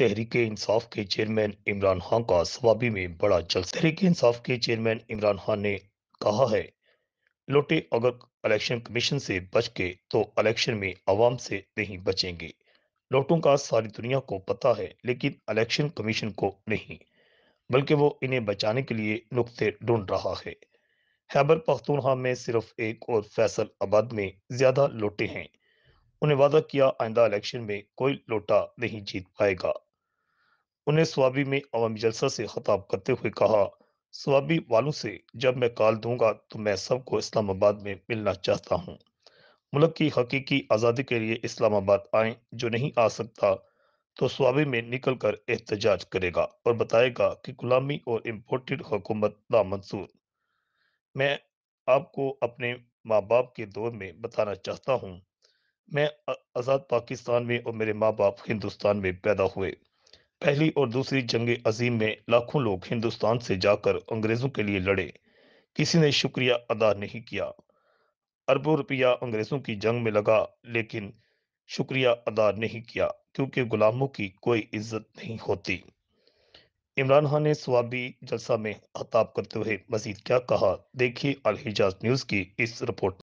तहरीक इंसाफ के चेयरमैन इमरान खान का सवाबी में बड़ा जलसा तहरीक इंसाफ के चेयरमैन इमरान खान ने कहा है लोटे अगर इलेक्शन कमीशन से बच के तो इलेक्शन में आवाम से नहीं बचेंगे लोटों का सारी दुनिया को पता है लेकिन इलेक्शन कमीशन को नहीं बल्कि वो इन्हें बचाने के लिए नुकते ढूंढ रहा है हैबर पख्तूनहा में सिर्फ एक और फैसल आबाद में ज्यादा लोटे हैं उन्हें वादा किया आइंदा इलेक्शन में कोई लोटा नहीं जीत पाएगा उन्हें स्वाबी में अवामी जलसा से खताब करते हुए कहा स्वाबी वालों से जब मैं कॉल दूंगा तो मैं सबको इस्लामाबाद में मिलना चाहता हूँ मुल्क की हकीकी आज़ादी के लिए इस्लामाबाद आए जो नहीं आ सकता तो स्वाबी में निकल कर एहतजाज करेगा और बताएगा कि गुलामी और इम्पोर्टेड हुकूमत नामंसूर मैं आपको अपने माँ बाप के दौर में बताना चाहता हूँ मैं आज़ाद पाकिस्तान में और मेरे माँ बाप हिंदुस्तान में पैदा हुए पहली और दूसरी जंग अजीम में लाखों लोग हिंदुस्तान से जाकर अंग्रेजों के लिए लड़े किसी ने शुक्रिया अदा नहीं किया अरबों रुपया अंग्रेजों की जंग में लगा लेकिन शुक्रिया अदा नहीं किया क्योंकि गुलामों की कोई इज्जत नहीं होती इमरान खान ने स्वाबी जलसा में खताब करते हुए मजीद क्या कहा देखिए अलहिजाज न्यूज़ की इस रिपोर्ट